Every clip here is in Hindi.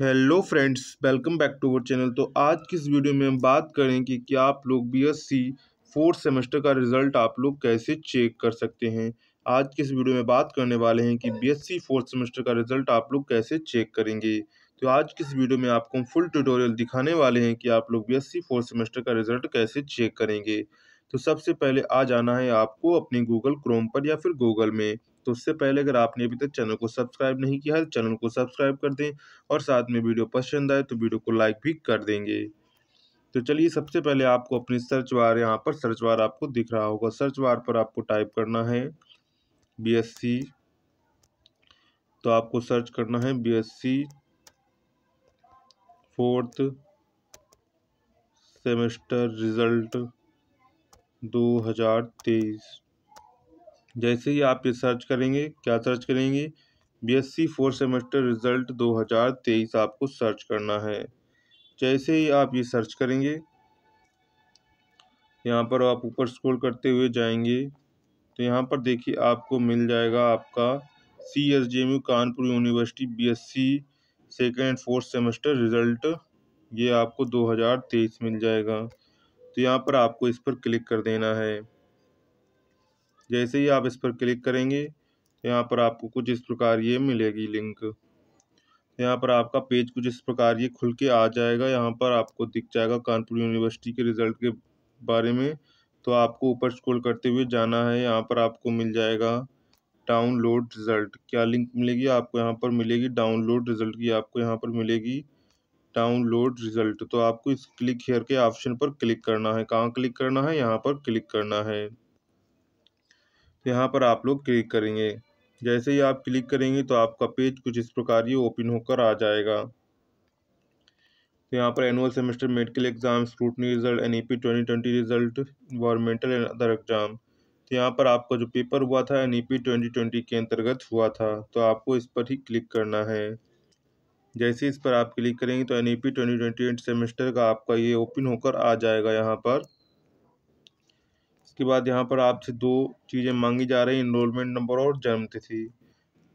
hello friends welcome back to our channel तो आज की इस वीडियो में हम बात करें कि क्या आप लोग बीएससी फोर्थ सेमेस्टर का रिजल्ट आप लोग कैसे चेक कर सकते हैं आज की इस वीडियो में बात करने वाले हैं कि बीएससी फोर्थ सेमेस्टर का रिजल्ट आप लोग कैसे चेक करेंगे तो आज की इस वीडियो में आपको हम फुल ट्यूटोरियल दिखाने वाले हैं कि आप लोग बी फोर्थ सेमेस्टर का रिजल्ट कैसे चेक करेंगे तो सबसे पहले आ जाना है आपको अपने गूगल क्रोम पर या फिर गूगल में तो उससे पहले अगर आपने अभी तक चैनल को सब्सक्राइब नहीं किया है तो चैनल को सब्सक्राइब कर दें और साथ में वीडियो पसंद आए तो वीडियो को लाइक भी कर देंगे तो चलिए सबसे पहले आपको अपनी सर्च बार यहाँ पर सर्च बार आपको दिख रहा होगा सर्च बार पर आपको टाइप करना है बी तो आपको सर्च करना है B S C fourth semester result दो हजार तेईस जैसे ही आप ये सर्च करेंगे क्या सर्च करेंगे बीएससी फोर्थ सेमेस्टर रिज़ल्ट 2023 आपको सर्च करना है जैसे ही आप ये सर्च करेंगे यहाँ पर आप ऊपर स्क्रॉल करते हुए जाएंगे तो यहाँ पर देखिए आपको मिल जाएगा आपका C S J M U Kanpur university B S C second and fourth semester result ये आपको 2023 मिल जाएगा तो यहाँ पर आपको इस पर क्लिक कर देना है जैसे ही आप इस पर क्लिक करेंगे यहाँ पर आपको कुछ इस प्रकार ये मिलेगी लिंक यहाँ पर आपका पेज कुछ इस प्रकार ये खुल के आ जाएगा यहाँ पर आपको दिख जाएगा कानपुर यूनिवर्सिटी के रिज़ल्ट के बारे में तो आपको ऊपर स्क्रॉल करते हुए जाना है यहाँ पर आपको मिल जाएगा डाउनलोड रिज़ल्ट क्या लिंक मिलेगी आपको यहाँ पर मिलेगी डाउनलोड रिज़ल्ट की आपको यहाँ पर मिलेगी डाउनलोड रिज़ल्ट तो आपको इस क्लिक हेयर के ऑप्शन पर क्लिक करना है कहाँ क्लिक करना है यहाँ पर क्लिक करना है तो यहाँ पर आप लोग क्लिक करेंगे जैसे ही आप क्लिक करेंगे तो आपका पेज कुछ इस प्रकार ये ओपन होकर आ जाएगा तो यहाँ पर annual semester medical exam scrutiny result N E P twenty twenty result governmental and other exam तो यहाँ पर आपका जो पेपर हुआ था N E P twenty twenty के अंतर्गत हुआ था तो आपको इस पर ही क्लिक करना है जैसे इस पर आप क्लिक करेंगे तो N E P twenty twenty semester का आपका ये ओपन होकर आ जाएगा यहाँ पर इसके बाद यहाँ पर आपसे दो चीज़ें मांगी जा रही हैं इनरोलमेंट नंबर और जन्म तिथि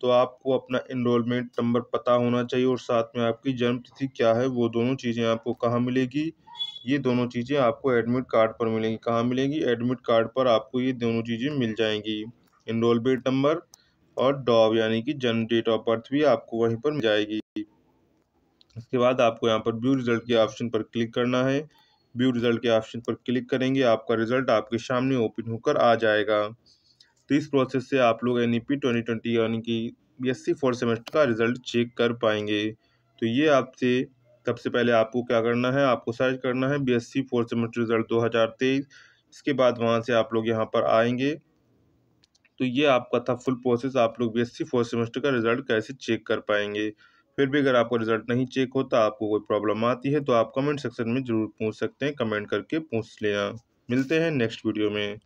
तो आपको अपना इनरोलमेंट नंबर पता होना चाहिए और साथ में आपकी जन्म तिथि क्या है वो दोनों चीज़ें आपको कहाँ मिलेगी ये दोनों चीज़ें आपको एडमिट कार्ड पर मिलेंगी कहाँ मिलेंगी एडमिट कार्ड पर आपको ये दोनों चीज़ें मिल जाएंगी इनरोलमेंट नंबर और डॉब यानी कि जन्म डेट ऑफ बर्थ भी आपको वहीं पर मिल जाएगी इसके बाद आपको यहाँ पर व्यू रिजल्ट के ऑप्शन पर क्लिक करना है व्यू रिजल्ट के ऑप्शन पर क्लिक करेंगे आपका रिजल्ट आपके सामने ओपन होकर आ जाएगा तो इस प्रोसेस से आप लोग N E P twenty twenty यानी कि B S C fourth semester का रिजल्ट चेक कर पाएंगे तो ये आपसे सबसे पहले आपको क्या करना है आपको सर्च करना है B S C fourth semester result दो हज़ार तेईस इसके बाद वहाँ से आप लोग यहाँ पर आएंगे तो ये आपका था फुल प्रोसेस आप लोग B S C fourth semester का रिजल्ट कैसे चेक कर पाएंगे फिर भी अगर आपका रिजल्ट नहीं चेक होता आपको कोई प्रॉब्लम आती है तो आप कमेंट सेक्शन में ज़रूर पूछ सकते हैं कमेंट करके पूछ लेना मिलते हैं नेक्स्ट वीडियो में